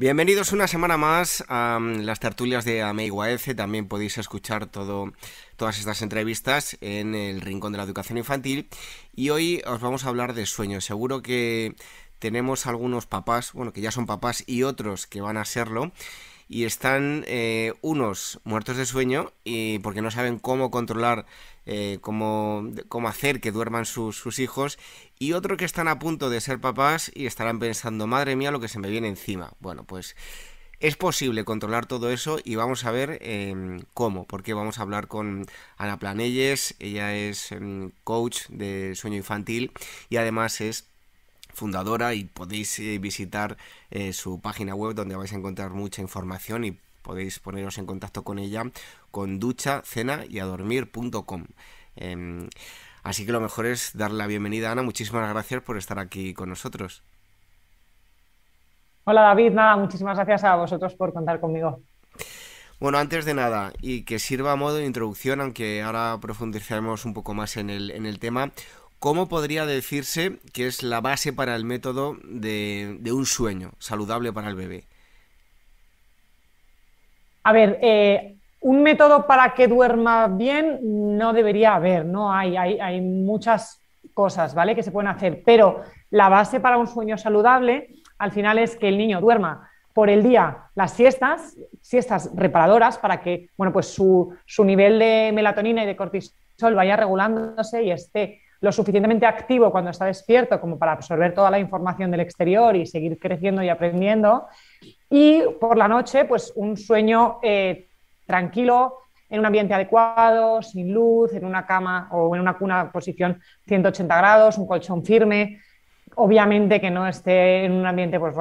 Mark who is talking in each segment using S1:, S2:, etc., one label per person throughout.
S1: Bienvenidos una semana más a mm, las tertulias de Ameiwa También podéis escuchar todo, todas estas entrevistas en el Rincón de la Educación Infantil. Y hoy os vamos a hablar de sueños. Seguro que tenemos algunos papás, bueno, que ya son papás y otros que van a serlo y están eh, unos muertos de sueño y porque no saben cómo controlar, eh, cómo, hacer que duerman sus, hijos y otro que están a punto de ser papás y estarán pensando, madre mía, lo que se me viene encima. Bueno, pues... Es posible controlar todo eso y vamos a ver em, cómo, porque vamos a hablar con Ana Planelles, ella es em, coach de sueño infantil y además es fundadora y podéis eh, visitar eh, su página web donde vais a encontrar mucha información y podéis poneros en contacto con ella con ducha, cena y a dormir.com. com em, así que lo mejor es darle la bienvenida a Ana. Muchísimas gracias por estar aquí con nosotros.
S2: Hola David, nada, muchísimas gracias a vosotros por contar conmigo.
S1: Bueno, antes de nada, y que sirva a modo de introducción, aunque ahora profundizaremos un poco más en el, en el tema, ¿Cómo podría decirse que es la base para el método de, un sueño saludable para el bebé?
S2: A ver, eh, un método para que duerma bien no debería haber, ¿no? Hay, hay, muchas cosas, ¿vale? Que se pueden hacer, pero la base para un sueño saludable al final es que el niño duerma por el día las siestas, siestas reparadoras para que, bueno, pues su, su nivel de melatonina y de cortisol vaya regulándose y esté lo suficientemente activo cuando está despierto como para absorber toda la información del exterior y seguir creciendo y aprendiendo. Y por la noche, pues un sueño eh, tranquilo, en un ambiente adecuado, sin luz, en una cama o en una cuna posición 180 grados, un colchón firme, obviamente que no esté en un ambiente pues,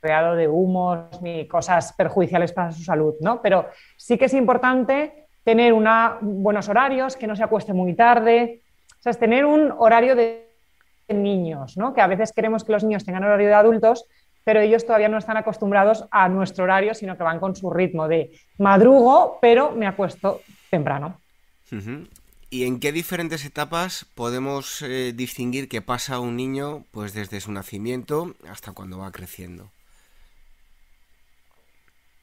S2: rodeado de humos ni cosas perjudiciales para su salud, ¿no? Pero sí que es importante tener buenos horarios, que no se acueste muy tarde, o sea, es tener un horario de niños, ¿no? Que a veces queremos que los niños tengan horario de adultos, pero ellos todavía no están acostumbrados a nuestro horario, sino que van con su ritmo de madrugo, pero me acuesto temprano.
S1: ¿Y en qué diferentes etapas podemos eh, distinguir qué pasa un niño pues desde su nacimiento hasta cuando va creciendo?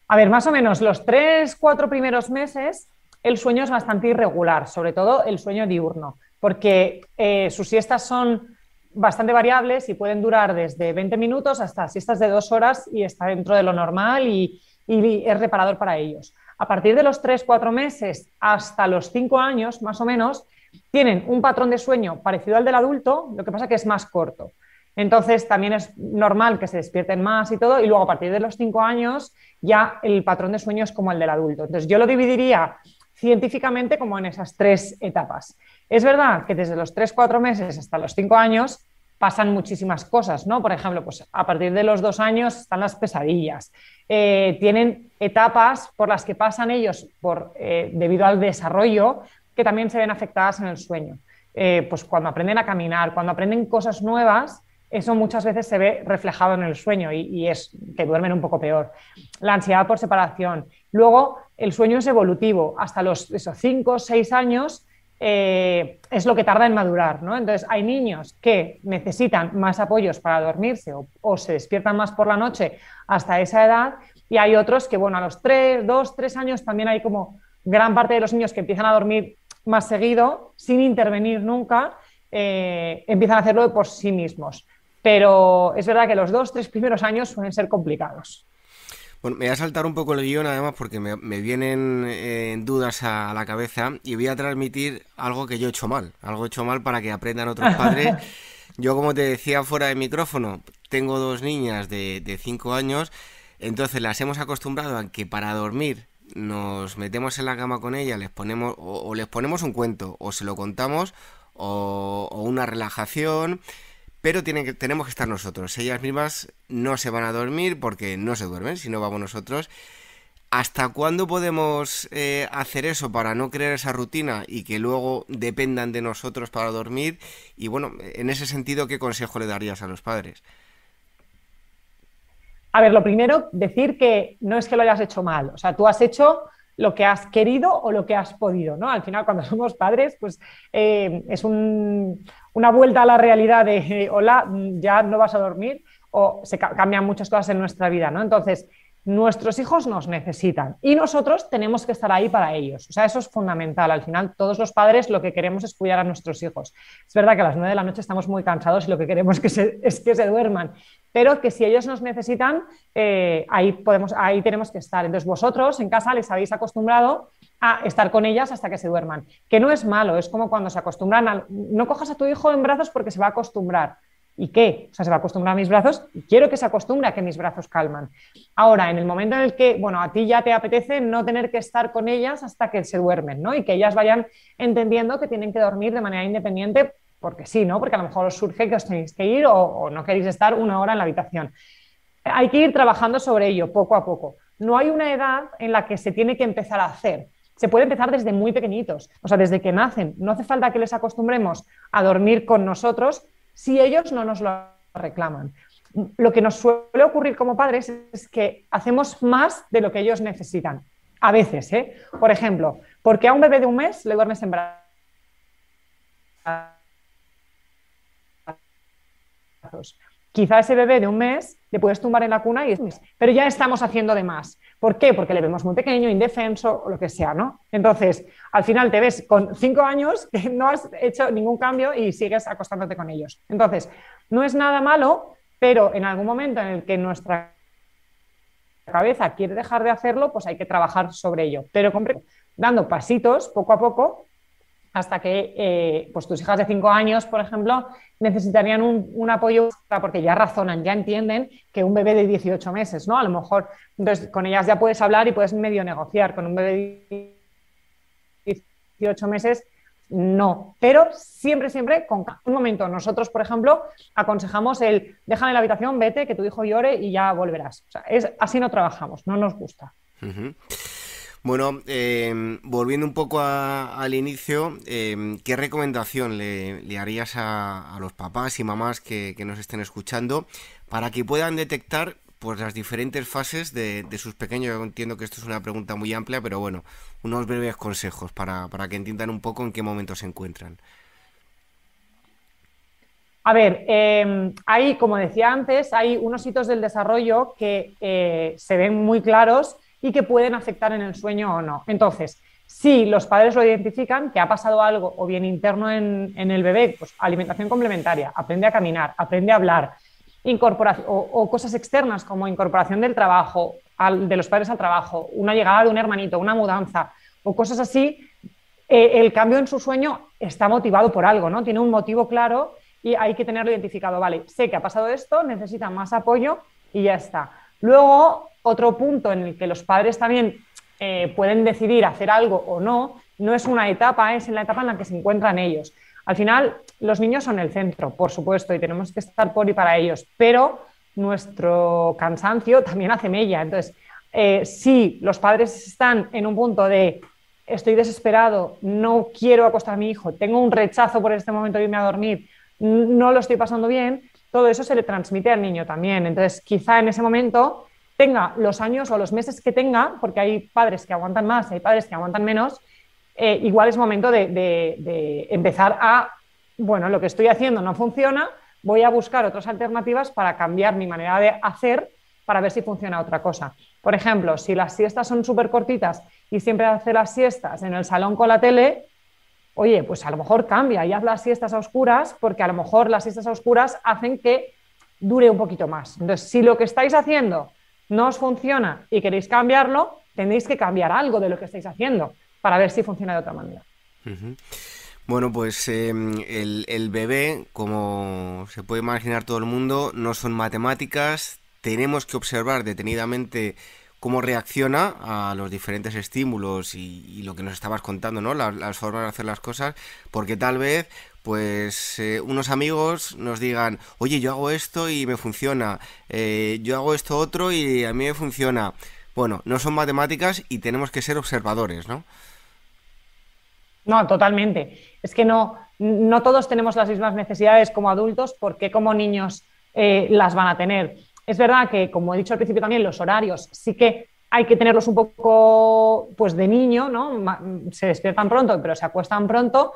S2: A ver, más o menos los tres, cuatro primeros meses el sueño es bastante irregular, sobre todo el sueño diurno porque eh, sus siestas son bastante variables y pueden durar desde 20 minutos hasta siestas de dos horas y está dentro de lo normal y, es reparador para ellos. A partir de los 3-4 meses hasta los 5 años, más o menos, tienen un patrón de sueño parecido al del adulto, lo que pasa que es más corto. Entonces también es normal que se despierten más y todo, y luego a partir de los 5 años ya el patrón de sueño es como el del adulto. Entonces yo lo dividiría científicamente como en esas tres etapas. Es verdad que desde los tres, cuatro meses hasta los cinco años pasan muchísimas cosas, ¿no? Por ejemplo, pues a partir de los dos años están las pesadillas. Eh, tienen etapas por las que pasan ellos por, eh, debido al desarrollo que también se ven afectadas en el sueño. Eh, pues cuando aprenden a caminar, cuando aprenden cosas nuevas, eso muchas veces se ve reflejado en el sueño y es que duermen un poco peor. La ansiedad por separación. Luego, el sueño es evolutivo. Hasta los cinco o seis años eh, es lo que tarda en madurar. ¿no? Entonces, hay niños que necesitan más apoyos para dormirse o, se despiertan más por la noche hasta esa edad y hay otros que, bueno, a los 3, 2, 3 años también hay como gran parte de los niños que empiezan a dormir más seguido, sin intervenir nunca, eh, empiezan a hacerlo por sí mismos. Pero es verdad que los dos, tres primeros años suelen ser complicados.
S1: Bueno, me voy a saltar un poco el guión además porque me, vienen eh, dudas a la cabeza y voy a transmitir algo que yo he hecho mal, algo hecho mal para que aprendan otros padres. Yo, como te decía fuera de micrófono, tengo dos niñas de 5 años, entonces las hemos acostumbrado a que para dormir nos metemos en la cama con ellas, les ponemos o, les ponemos un cuento o se lo contamos o una relajación pero tenemos que estar nosotros. Ellas mismas no se van a dormir porque no se duermen, si no vamos nosotros. ¿Hasta cuándo podemos eh, hacer eso para no crear esa rutina y que luego dependan de nosotros para dormir? Y bueno, en ese sentido, ¿qué consejo le darías a los padres?
S2: A ver, lo primero, decir que no es que lo hayas hecho mal, o sea, tú has hecho lo que has querido o lo que has podido, ¿no? Al final, cuando somos padres, pues eh, es un, una vuelta a la realidad de, eh, hola, ya no vas a dormir, o se cambian muchas cosas en nuestra vida, ¿no? Entonces, nuestros hijos nos necesitan y nosotros tenemos que estar ahí para ellos. O sea, eso es fundamental. Al final, todos los padres lo que queremos es cuidar a nuestros hijos. Es verdad que a las nueve de la noche estamos muy cansados y lo que queremos es que se duerman, pero que si ellos nos necesitan, eh, ahí, podemos, ahí tenemos que estar. Entonces, vosotros en casa les habéis acostumbrado a estar con ellas hasta que se duerman, que no es malo, es como cuando se acostumbran No cojas a tu hijo en brazos porque se va a acostumbrar. ¿Y qué? O sea, se va a acostumbrar a mis brazos y quiero que se acostumbre a que mis brazos calman. Ahora, en el momento en el que, bueno, a ti ya te apetece no tener que estar con ellas hasta que se duermen, ¿no? Y que ellas vayan entendiendo que tienen que dormir de manera independiente porque sí, ¿no? Porque a lo mejor os surge que os tenéis que ir o no queréis estar una hora en la habitación. Hay que ir trabajando sobre ello poco a poco. No hay una edad en la que se tiene que empezar a hacer se puede empezar desde muy pequeñitos, o sea, desde que nacen. No hace falta que les acostumbremos a dormir con nosotros si ellos no nos lo reclaman. Lo que nos suele ocurrir como padres es que hacemos más de lo que ellos necesitan. A veces, ¿eh? Por ejemplo, porque a un bebé de un mes le duermes en brazos? Quizá ese bebé de un mes le puedes tumbar en la cuna y pero ya estamos haciendo de más. ¿Por qué? Porque le vemos muy pequeño, indefenso o lo que sea, ¿no? Entonces, al final te ves con cinco años que no has hecho ningún cambio y sigues acostándote con ellos. Entonces, no es nada malo, pero en algún momento en el que nuestra cabeza quiere dejar de hacerlo, pues hay que trabajar sobre ello. Pero dando pasitos poco a poco hasta que eh, pues tus hijas de 5 años, por ejemplo, necesitarían un, apoyo porque ya razonan, ya entienden que un bebé de 18 meses, ¿no? A lo mejor, entonces con ellas ya puedes hablar y puedes medio negociar, con un bebé de 18 meses no, pero siempre, siempre con un momento. Nosotros, por ejemplo, aconsejamos el déjame en la habitación, vete, que tu hijo llore y ya volverás. O sea, es, así no trabajamos, no nos gusta.
S1: Bueno, em, volviendo un poco al inicio, em, ¿qué recomendación le, harías a, los papás y mamás que, nos estén escuchando para que puedan detectar pues, las diferentes fases de, sus pequeños? Yo entiendo que esto es una pregunta muy amplia, pero bueno, unos breves consejos para, que entiendan un poco en qué momento se encuentran.
S2: A ver, em, hay, como decía antes, hay unos hitos del desarrollo que eh, se ven muy claros y que pueden afectar en el sueño o no. Entonces, si los padres lo identifican, que ha pasado algo o bien interno en, el bebé, pues alimentación complementaria, aprende a caminar, aprende a hablar, incorporación, o, cosas externas como incorporación del trabajo, al, de los padres al trabajo, una llegada de un hermanito, una mudanza o cosas así, eh, el cambio en su sueño está motivado por algo, ¿no? Tiene un motivo claro y hay que tenerlo identificado. Vale, sé que ha pasado esto, necesita más apoyo y ya está. Luego, otro punto en el que los padres también eh, pueden decidir hacer algo o no, no es una etapa, es en la etapa en la que se encuentran ellos. Al final, los niños son el centro, por supuesto, y tenemos que estar por y para ellos, pero nuestro cansancio también hace mella. Entonces, eh, si los padres están en un punto de estoy desesperado, no quiero acostar a mi hijo, tengo un rechazo por este momento de irme a dormir, no lo estoy pasando bien, todo eso se le transmite al niño también. Entonces, quizá en ese momento tenga los años o los meses que tenga, porque hay padres que aguantan más hay padres que aguantan menos, eh, igual es momento de, de, empezar a, bueno, lo que estoy haciendo no funciona, voy a buscar otras alternativas para cambiar mi manera de hacer para ver si funciona otra cosa. Por ejemplo, si las siestas son súper cortitas y siempre hace las siestas en el salón con la tele, oye, pues a lo mejor cambia y haz las siestas a oscuras, porque a lo mejor las siestas a oscuras hacen que dure un poquito más. Entonces, si lo que estáis haciendo no os funciona y queréis cambiarlo, tenéis que cambiar algo de lo que estáis haciendo para ver si funciona de otra manera.
S1: Bueno, pues em, el, bebé, como se puede imaginar todo el mundo, no son matemáticas. Tenemos que observar detenidamente cómo reacciona a los diferentes estímulos y, lo que nos estabas contando, ¿no? las formas de hacer las cosas, porque tal vez pues eh, unos amigos nos digan, oye, yo hago esto y me funciona, eh, yo hago esto otro y a mí me funciona. Bueno, no son matemáticas y tenemos que ser observadores, ¿no?
S2: No, totalmente. Es que no, no todos tenemos las mismas necesidades como adultos, porque como niños eh, las van a tener. Es verdad que, como he dicho al principio también, los horarios sí que hay que tenerlos un poco pues de niño, ¿no? Se despiertan pronto, pero se acuestan pronto,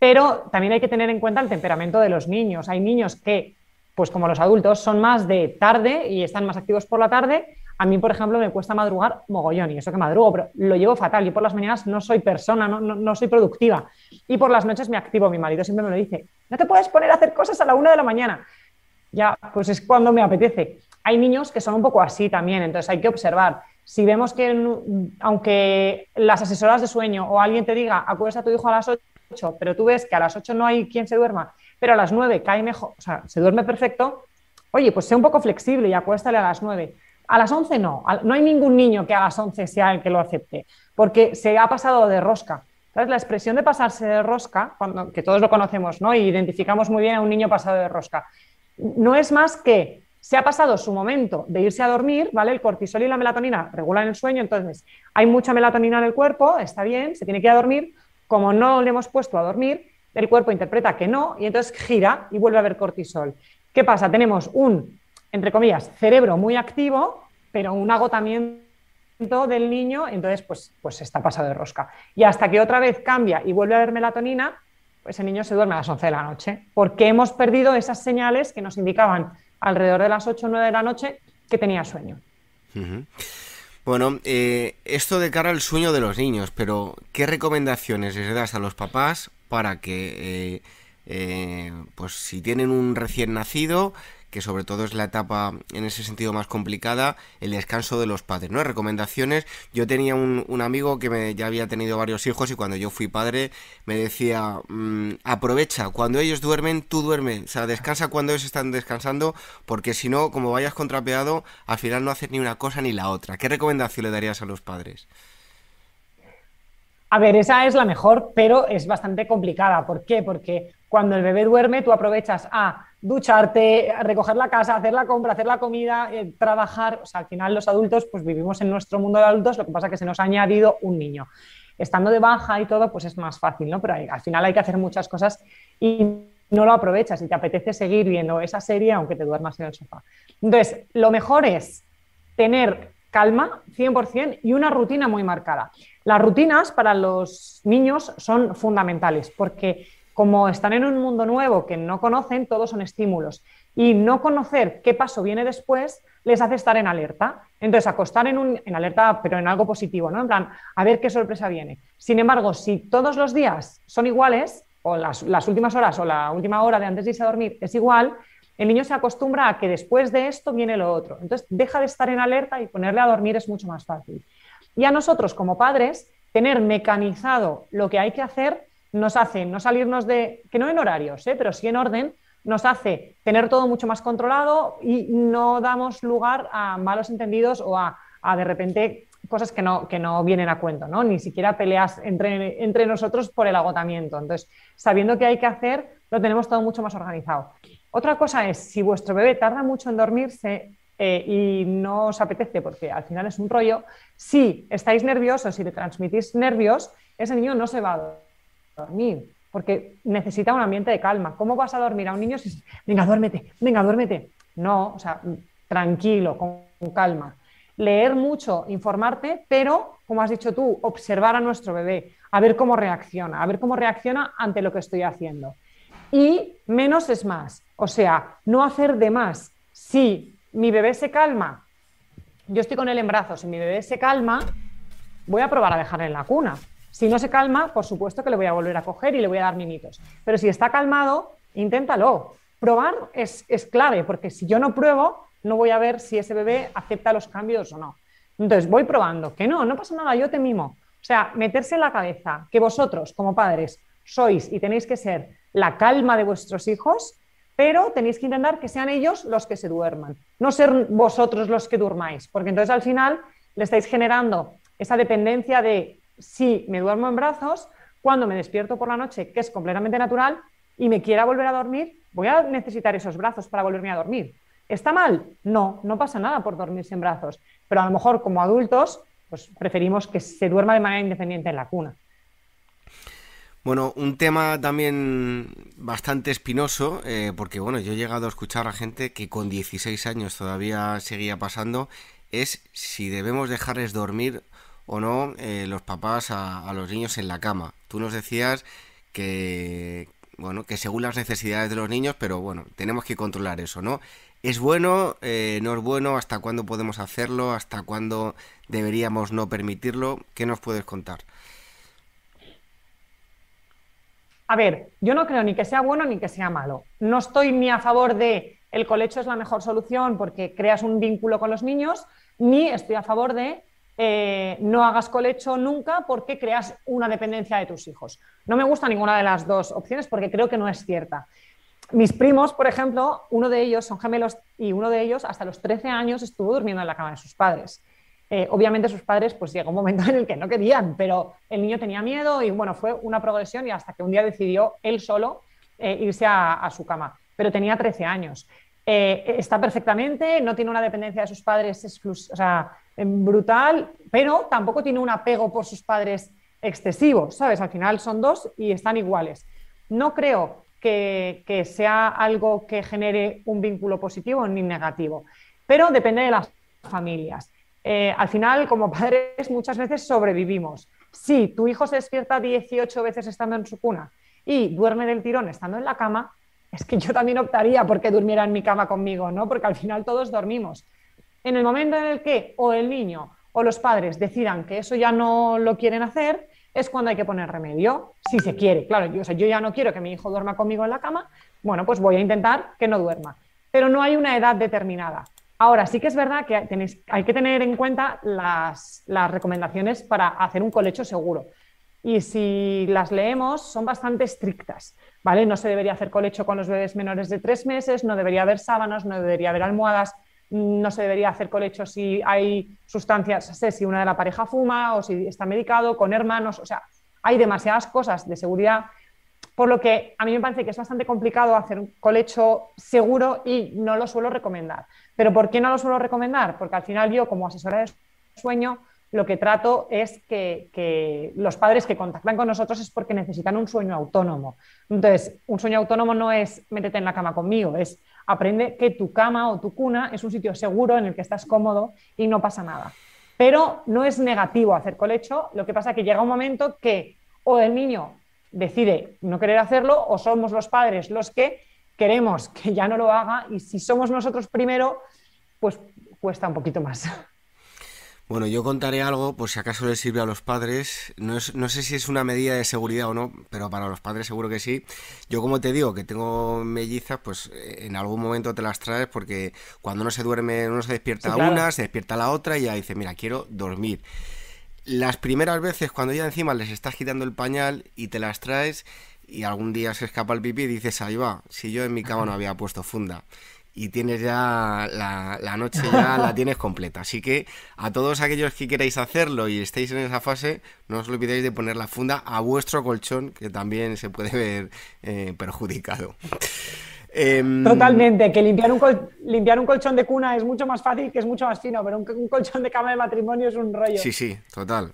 S2: pero también hay que tener en cuenta el temperamento de los niños. Hay niños que, pues como los adultos, son más de tarde y están más activos por la tarde. A mí, por ejemplo, me cuesta madrugar mogollón y eso que madrugo, pero lo llevo fatal. Yo por las mañanas no soy persona, no, soy productiva. Y por las noches me activo. Mi marido siempre me lo dice, no te puedes poner a hacer cosas a la una de la mañana. Ya, pues es cuando me apetece. Hay niños que son un poco así también, entonces hay que observar si vemos que aunque las asesoras de sueño o alguien te diga, acuesta a tu hijo a las 8, pero tú ves que a las 8 no hay quien se duerma, pero a las 9 cae mejor, o sea, se duerme perfecto, oye, pues sé un poco flexible y acuéstale a las 9. A las 11 no, no hay ningún niño que a las 11 sea el que lo acepte, porque se ha pasado de rosca. ¿Sabes? La expresión de pasarse de rosca, cuando, que todos lo conocemos, ¿no? Y identificamos muy bien a un niño pasado de rosca. No es más que se ha pasado su momento de irse a dormir, ¿vale? El cortisol y la melatonina regulan el sueño, entonces hay mucha melatonina en el cuerpo, está bien, se tiene que ir a dormir, como no le hemos puesto a dormir, el cuerpo interpreta que no y entonces gira y vuelve a haber cortisol. ¿Qué pasa? Tenemos un, entre comillas, cerebro muy activo, pero un agotamiento del niño, entonces pues, pues está pasado de rosca. Y hasta que otra vez cambia y vuelve a haber melatonina, pues el niño se duerme a las 11 de la noche, porque hemos perdido esas señales que nos indicaban alrededor de las 8 o 9 de la noche que tenía sueño.
S1: Bueno, eh, esto de cara al sueño de los niños, pero ¿qué recomendaciones les das a los papás para que, eh, eh, pues si tienen un recién nacido, que sobre todo es la etapa en ese sentido más complicada, el descanso de los padres, ¿no? Recomendaciones. Yo tenía un, amigo que ya había tenido varios hijos y cuando yo fui padre me decía, mm, aprovecha, cuando ellos duermen, tú duermes. o sea, descansa cuando ellos están descansando, porque si no, como vayas contrapeado, al final no haces ni una cosa ni la otra. ¿Qué recomendación le darías a los padres?
S2: A ver, esa es la mejor, pero es bastante complicada. ¿Por qué? Porque cuando el bebé duerme, tú aprovechas a ducharte, recoger la casa, hacer la compra, hacer la comida, eh, trabajar. O sea, al final los adultos, pues vivimos en nuestro mundo de adultos, lo que pasa es que se nos ha añadido un niño. Estando de baja y todo, pues es más fácil, ¿no? Pero eh, al final hay que hacer muchas cosas y no lo aprovechas y te apetece seguir viendo esa serie aunque te duermas en el sofá. Entonces, lo mejor es tener calma 100% y una rutina muy marcada. Las rutinas para los niños son fundamentales porque como están en un mundo nuevo que no conocen, todos son estímulos. Y no conocer qué paso viene después les hace estar en alerta. Entonces, acostar en, alerta, pero en algo positivo, ¿no? En plan, a ver qué sorpresa viene. Sin embargo, si todos los días son iguales, o las, las últimas horas o la última hora de antes de irse a dormir es igual, el niño se acostumbra a que después de esto viene lo otro. Entonces, deja de estar en alerta y ponerle a dormir es mucho más fácil. Y a nosotros, como padres, tener mecanizado lo que hay que hacer nos hace no salirnos de, que no en horarios, ¿eh? pero sí en orden, nos hace tener todo mucho más controlado y no damos lugar a malos entendidos o a, de repente cosas que no, que no vienen a cuento, ¿no? Ni siquiera peleas entre, entre nosotros por el agotamiento. Entonces, sabiendo qué hay que hacer, lo tenemos todo mucho más organizado. Otra cosa es, si vuestro bebé tarda mucho en dormirse, eh, y no os apetece porque al final es un rollo, si estáis nerviosos y si le transmitís nervios, ese niño no se va a dormir, porque necesita un ambiente de calma. ¿Cómo vas a dormir a un niño si venga, duérmete, venga, duérmete? No, o sea, tranquilo, con, calma. Leer mucho, informarte, pero, como has dicho tú, observar a nuestro bebé, a ver cómo reacciona, a ver cómo reacciona ante lo que estoy haciendo. Y menos es más, o sea, no hacer de más. Si mi bebé se calma, yo estoy con él en brazos, si mi bebé se calma, voy a probar a dejarle en la cuna. Si no se calma, por supuesto que le voy a volver a coger y le voy a dar mimitos. Pero si está calmado, inténtalo. Probar es, es clave, porque si yo no pruebo, no voy a ver si ese bebé acepta los cambios o no. Entonces, voy probando, que no, no pasa nada, yo te mimo. O sea, meterse en la cabeza que vosotros, como padres, sois y tenéis que ser la calma de vuestros hijos, pero tenéis que intentar que sean ellos los que se duerman, no ser vosotros los que durmáis, porque entonces al final le estáis generando esa dependencia de si me duermo en brazos, cuando me despierto por la noche, que es completamente natural, y me quiera volver a dormir, voy a necesitar esos brazos para volverme a dormir. ¿Está mal? No, no pasa nada por dormirse en brazos, pero a lo mejor como adultos pues preferimos que se duerma de manera independiente en la cuna.
S1: Bueno, un tema también bastante espinoso, eh, porque bueno, yo he llegado a escuchar a gente que con 16 años todavía seguía pasando, es si debemos dejarles dormir o no eh, los papás a, los niños en la cama. Tú nos decías que, bueno, que según las necesidades de los niños, pero bueno, tenemos que controlar eso, ¿no? ¿Es bueno? Eh, ¿No es bueno? no es bueno hasta cuándo podemos hacerlo? ¿Hasta cuándo deberíamos no permitirlo? ¿Qué nos puedes contar?
S2: A ver, yo no creo ni que sea bueno ni que sea malo. No estoy ni a favor de el colecho es la mejor solución porque creas un vínculo con los niños, ni estoy a favor de eh, no hagas colecho nunca porque creas una dependencia de tus hijos. No me gusta ninguna de las dos opciones porque creo que no es cierta. Mis primos, por ejemplo, uno de ellos son gemelos y uno de ellos hasta los 13 años estuvo durmiendo en la cama de sus padres. Eh, obviamente sus padres, pues llegó un momento en el que no querían, pero el niño tenía miedo y bueno, fue una progresión y hasta que un día decidió él solo eh, irse a, a, su cama, pero tenía 13 años. Eh, está perfectamente, no tiene una dependencia de sus padres em, brutal, pero tampoco tiene un apego por sus padres excesivo, ¿sabes? Al final son dos y están iguales. No creo que, sea algo que genere un vínculo positivo ni negativo, pero depende de las familias. Eh, al final, como padres, muchas veces sobrevivimos. Si tu hijo se despierta 18 veces estando en su cuna y duerme del tirón estando en la cama, es que yo también optaría porque durmiera en mi cama conmigo, ¿no? Porque al final todos dormimos. En el momento en el que o el niño o los padres decidan que eso ya no lo quieren hacer, es cuando hay que poner remedio, si se quiere. Claro, yo, yo ya no quiero que mi hijo duerma conmigo en la cama, bueno, pues voy a intentar que no duerma. Pero no hay una edad determinada. Ahora, sí que es verdad que hay que tener en cuenta las recomendaciones para hacer un colecho seguro y si las leemos son bastante estrictas, ¿vale? No se debería hacer colecho con los bebés menores de tres meses, no debería haber sábanas, no debería haber almohadas, no se debería hacer colecho si hay sustancias, sé, si una de la pareja fuma o si está medicado, con hermanos, o sea, hay demasiadas cosas de seguridad, por lo que a mí me parece que es bastante complicado hacer un colecho seguro y no lo suelo recomendar. ¿Pero por qué no lo suelo recomendar? Porque al final yo como asesora de sueño lo que trato es que, los padres que contactan con nosotros es porque necesitan un sueño autónomo. Entonces, un sueño autónomo no es métete en la cama conmigo, es aprende que tu cama o tu cuna es un sitio seguro en el que estás cómodo y no pasa nada. Pero no es negativo hacer colecho, lo que pasa es que llega un momento que o el niño decide no querer hacerlo o somos los padres los que queremos que ya no lo haga y si somos nosotros primero, pues cuesta un poquito más.
S1: Bueno, yo contaré algo, por si acaso les sirve a los padres. No, sé si es una medida de seguridad o no, pero para los padres seguro que sí. Yo como te digo que tengo mellizas, pues eh, en algún momento te las traes porque cuando uno se duerme, uno se despierta una, se despierta la otra y ya dice, mira, quiero dormir. Las primeras veces cuando ya encima les estás quitando el pañal y te las traes y algún día se escapa el pipí y dices, ahí va, si yo en mi cama no había puesto funda y tienes ya la, noche ya la tienes completa. Así que a todos aquellos que queráis hacerlo y estéis en esa fase, no os olvidéis de poner la funda a vuestro colchón, que también se puede ver eh, perjudicado. Em,
S2: Totalmente, que limpiar un, limpiar un colchón de cuna es mucho más fácil, que es mucho más fino, pero un, colchón de cama de matrimonio es un rollo. Sí, sí,
S1: total.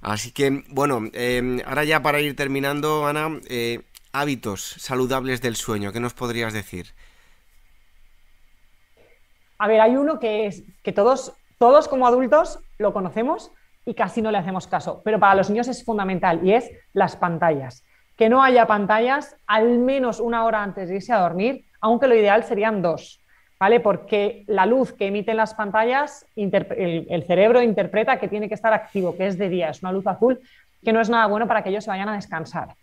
S1: Así que, bueno, em, ahora ya para ir terminando, Ana, eh, hábitos saludables del sueño, ¿qué nos podrías decir?
S2: A ver, hay uno que es que todos, todos como adultos lo conocemos y casi no le hacemos caso, pero para los niños es fundamental y es las pantallas. Que no haya pantallas al menos una hora antes de irse a dormir, aunque lo ideal serían dos, ¿vale? Porque la luz que emiten las pantallas, el, cerebro interpreta que tiene que estar activo, que es de día, es una luz azul que no es nada bueno para que ellos se vayan a descansar.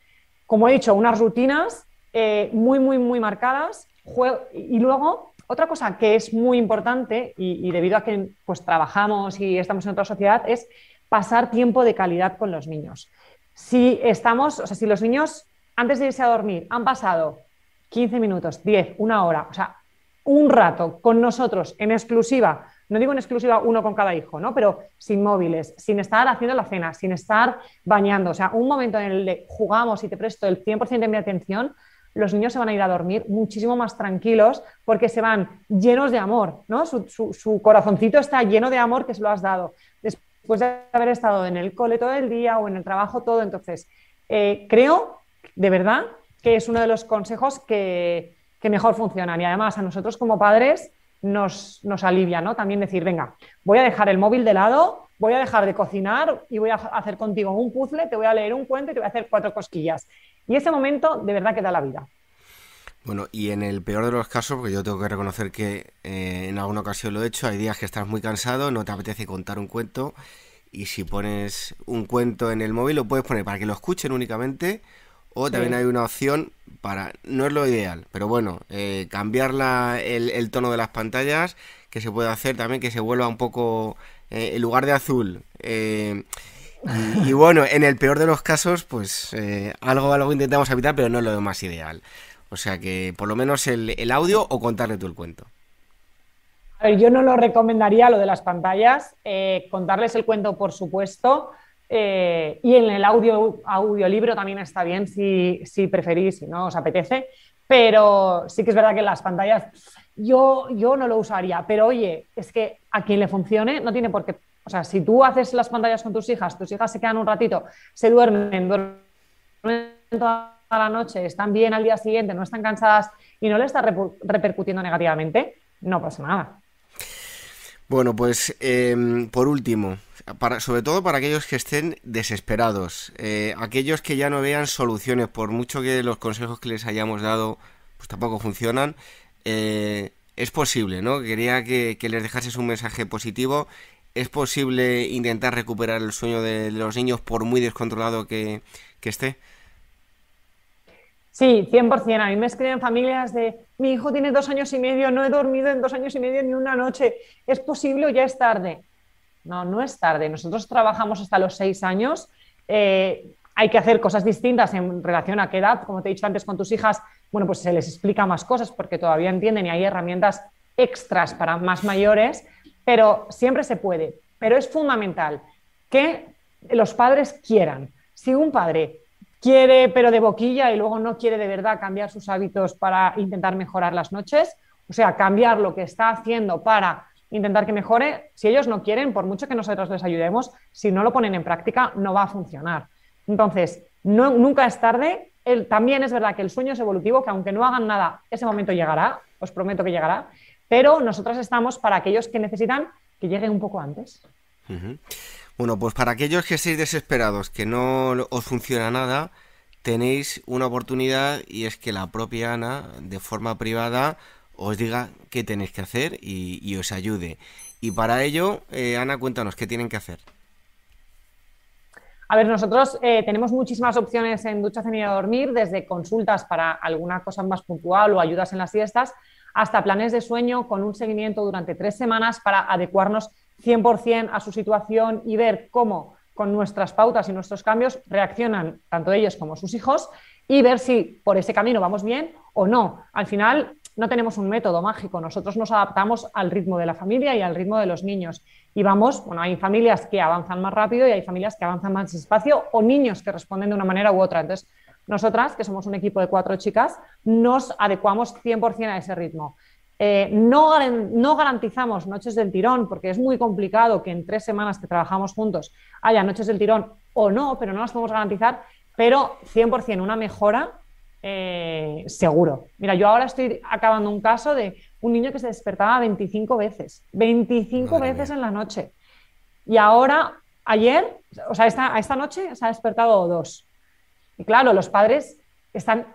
S2: Como he dicho, unas rutinas eh, muy, muy, muy marcadas. y luego otra cosa que es muy importante y, debido a que pues, trabajamos y estamos en otra sociedad es pasar tiempo de calidad con los niños. Si estamos, o sea, si los niños antes de irse a dormir han pasado 15 minutos, 10, una hora, o sea, un rato con nosotros en exclusiva, no digo en exclusiva uno con cada hijo, ¿no? Pero sin móviles, sin estar haciendo la cena, sin estar bañando, o sea, un momento en el que jugamos y te presto el 100% de mi atención, los niños se van a ir a dormir muchísimo más tranquilos porque se van llenos de amor, ¿no? Su, corazoncito está lleno de amor que se lo has dado. Después de haber estado en el cole todo el día o en el trabajo todo, entonces, eh, creo, de verdad, que es uno de los consejos que, que mejor funcionan. Y además a nosotros como padres nos, nos alivia, ¿no? También decir, venga, voy a dejar el móvil de lado, voy a dejar de cocinar y voy a hacer contigo un puzzle, te voy a leer un cuento y te voy a hacer cuatro cosquillas. Y ese momento de verdad que da la vida.
S1: Bueno, y en el peor de los casos, porque yo tengo que reconocer que eh, en alguna ocasión lo he hecho, hay días que estás muy cansado, no te apetece contar un cuento, y si pones un cuento en el móvil lo puedes poner para que lo escuchen únicamente, o también hay una opción para, no es lo ideal, pero bueno, eh, cambiar el, tono de las pantallas, que se puede hacer también, que se vuelva un poco, el eh, en lugar de azul, y, bueno, en el peor de los casos, pues eh, algo, algo intentamos evitar, pero no es lo más ideal. O sea que por lo menos el, audio o contarle tú el cuento.
S2: A ver, yo no lo recomendaría lo de las pantallas, eh, contarles el cuento por supuesto, eh, y en el audio, audiolibro también está bien si, si preferís, si no os apetece, pero sí que es verdad que las pantallas yo, yo no lo usaría, pero oye, es que a quien le funcione no tiene por qué o sea, si tú haces las pantallas con tus hijas, tus hijas se quedan un ratito, se duermen, duermen toda la noche, están bien al día siguiente, no están cansadas y no le está repercutiendo negativamente, no pasa nada.
S1: Bueno, pues em, por último, sobre todo para aquellos que estén desesperados, eh, aquellos que ya no vean soluciones, por mucho que los consejos que les hayamos dado pues tampoco funcionan, eh, es posible, ¿no? Quería que, que les dejases un mensaje positivo ¿Es posible intentar recuperar el sueño de los niños por muy descontrolado que, esté?
S2: Sí, 100%. A mí me escriben familias de, mi hijo tiene dos años y medio, no he dormido en dos años y medio ni una noche, ¿es posible o ya es tarde? No, no es tarde. Nosotros trabajamos hasta los seis años. Eh, hay que hacer cosas distintas en relación a qué edad, como te he dicho antes con tus hijas, bueno, pues se les explica más cosas porque todavía entienden y hay herramientas extras para más mayores, pero siempre se puede. Pero es fundamental que los padres quieran. Si un padre quiere, pero de boquilla, y luego no quiere de verdad cambiar sus hábitos para intentar mejorar las noches, o sea, cambiar lo que está haciendo para intentar que mejore, si ellos no quieren, por mucho que nosotros les ayudemos, si no lo ponen en práctica, no va a funcionar. Entonces, nunca es tarde. también es verdad que el sueño es evolutivo, que aunque no hagan nada, ese momento llegará, os prometo que llegará, pero nosotros estamos para aquellos que necesitan que lleguen un poco antes.
S1: Bueno, pues para aquellos que estéis desesperados, que no os funciona nada, tenéis una oportunidad y es que la propia Ana, de forma privada, os diga qué tenéis que hacer y, os ayude. Y para ello, eh, Ana, cuéntanos, ¿qué tienen que hacer?
S2: A ver, nosotros eh, tenemos muchísimas opciones en Ducha a Dormir, desde consultas para alguna cosa más puntual o ayudas en las siestas, hasta planes de sueño con un seguimiento durante tres semanas para adecuarnos 100% a su situación y ver cómo con nuestras pautas y nuestros cambios reaccionan tanto ellos como sus hijos y ver si por ese camino vamos bien o no. Al final no tenemos un método mágico, nosotros nos adaptamos al ritmo de la familia y al ritmo de los niños. Y vamos, bueno, hay familias que avanzan más rápido y hay familias que avanzan más despacio o niños que responden de una manera u otra. Entonces, nosotras, que somos un equipo de cuatro chicas, nos adecuamos 100% a ese ritmo. Eh, no, garantizamos noches del tirón porque es muy complicado que en tres semanas que trabajamos juntos haya noches del tirón o no, pero no las podemos garantizar, pero 100% una mejora eh, seguro. Mira, yo ahora estoy acabando un caso de un niño que se despertaba 25 veces, 25 veces en la noche. Y ahora, ayer, o sea, esta, esta noche se ha despertado dos. Y claro, los padres están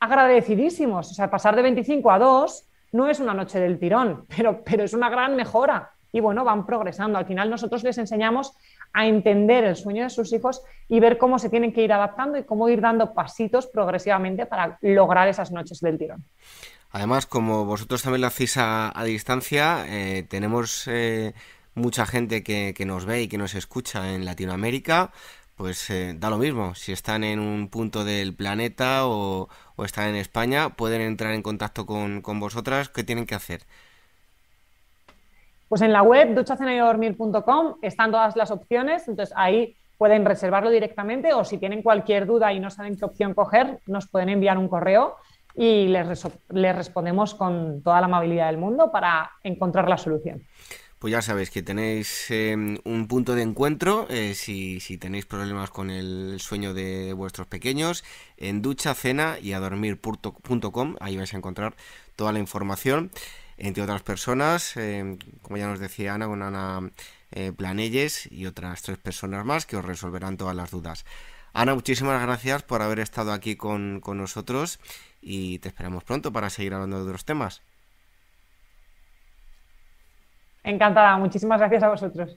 S2: agradecidísimos. O sea, pasar de 25 a 2 no es una noche del tirón, pero, pero es una gran mejora. Y bueno, van progresando. Al final nosotros les enseñamos a entender el sueño de sus hijos y ver cómo se tienen que ir adaptando y cómo ir dando pasitos progresivamente para lograr esas noches del tirón.
S1: Además, como vosotros también lo hacéis a, distancia, eh, tenemos eh, mucha gente que, nos ve y que nos escucha en Latinoamérica, pues eh, da lo mismo. Si están en un punto del planeta o, o están en España, pueden entrar en contacto con, vosotras. ¿Qué tienen que hacer?
S2: Pues en la web duchacenayodormir.com están todas las opciones, entonces ahí pueden reservarlo directamente o si tienen cualquier duda y no saben qué opción coger, nos pueden enviar un correo y les respondemos con toda la amabilidad del mundo para encontrar la solución
S1: pues ya sabéis que tenéis em, un punto de encuentro eh, si, si, tenéis problemas con el sueño de vuestros pequeños en ducha, cena y a dormir.com. Ahí vais a encontrar toda la información, entre otras personas, em, como ya nos decía Ana, con Ana eh, Planelles y otras tres personas más que os resolverán todas las dudas. Ana, muchísimas gracias por haber estado aquí con, con nosotros y te esperamos pronto para seguir hablando de otros temas. Encantada, muchísimas gracias a vosotros.